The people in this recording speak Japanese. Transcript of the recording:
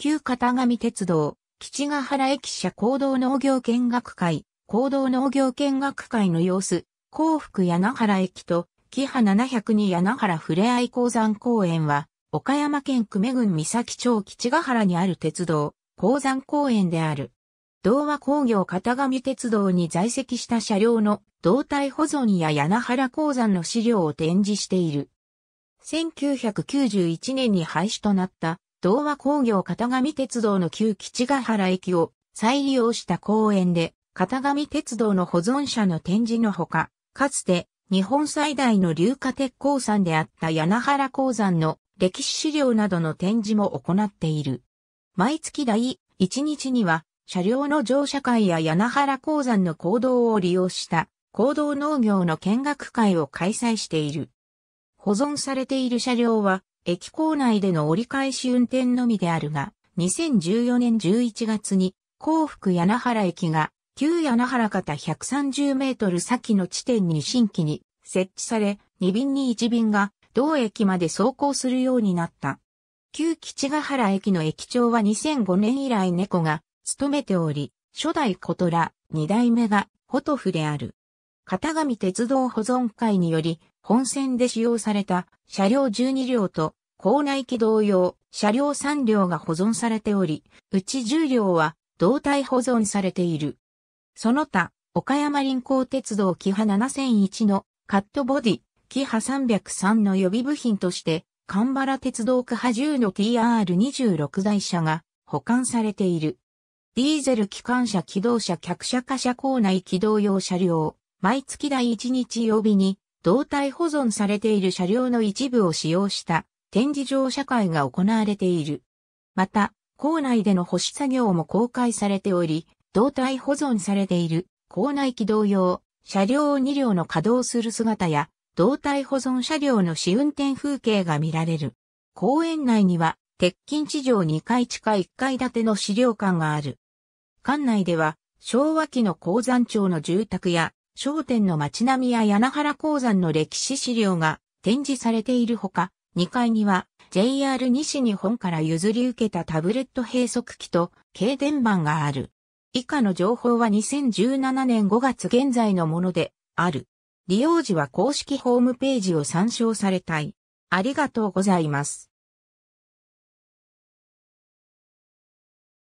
旧片上鉄道、吉ヶ原駅舎行動農業見学会、行動農業見学会の様子、幸福柳原駅と、木葉702柳原ふれあい鉱山公園は、岡山県久米郡三崎町吉ヶ原にある鉄道、鉱山公園である。童和工業片上鉄道に在籍した車両の胴体保存や柳原鉱山の資料を展示している。1991年に廃止となった童和工業片上鉄道の旧基地ヶ原駅を再利用した公園で、片上鉄道の保存者の展示のほか、かつて日本最大の硫化鉄鉱山であった柳原鉱山の歴史資料などの展示も行っている。毎月第1日には、車両の乗車会や柳原鉱山の行動を利用した行動農業の見学会を開催している。保存されている車両は、駅構内での折り返し運転のみであるが、2014年11月に、幸福柳原駅が、旧柳原方130メートル先の地点に新規に設置され、2便に1便が、同駅まで走行するようになった。旧吉ヶ原駅の駅長は2005年以来猫が勤めており、初代小虎、二代目がホトフである。片上鉄道保存会により、本線で使用された車両12両と校内機同様、車両3両が保存されており、うち10両は胴体保存されている。その他、岡山臨港鉄道キハ7001のカットボディ、キハ303の予備部品として、神原鉄道区波10の TR26 台車が保管されている。ディーゼル機関車機動車客車貨車構内機動用車両、毎月第1日曜日に、胴体保存されている車両の一部を使用した展示場社会が行われている。また、校内での保守作業も公開されており、胴体保存されている校内機動用、車両2両の稼働する姿や、胴体保存車両の試運転風景が見られる。公園内には、鉄筋地上2階地下1階建ての資料館がある。館内では、昭和期の鉱山町の住宅や、商店の街並みや柳原鉱山の歴史資料が展示されているほか、2階には JR 西日本から譲り受けたタブレット閉塞機と軽電板がある。以下の情報は2017年5月現在のものである。利用時は公式ホームページを参照されたい。ありがとうございます。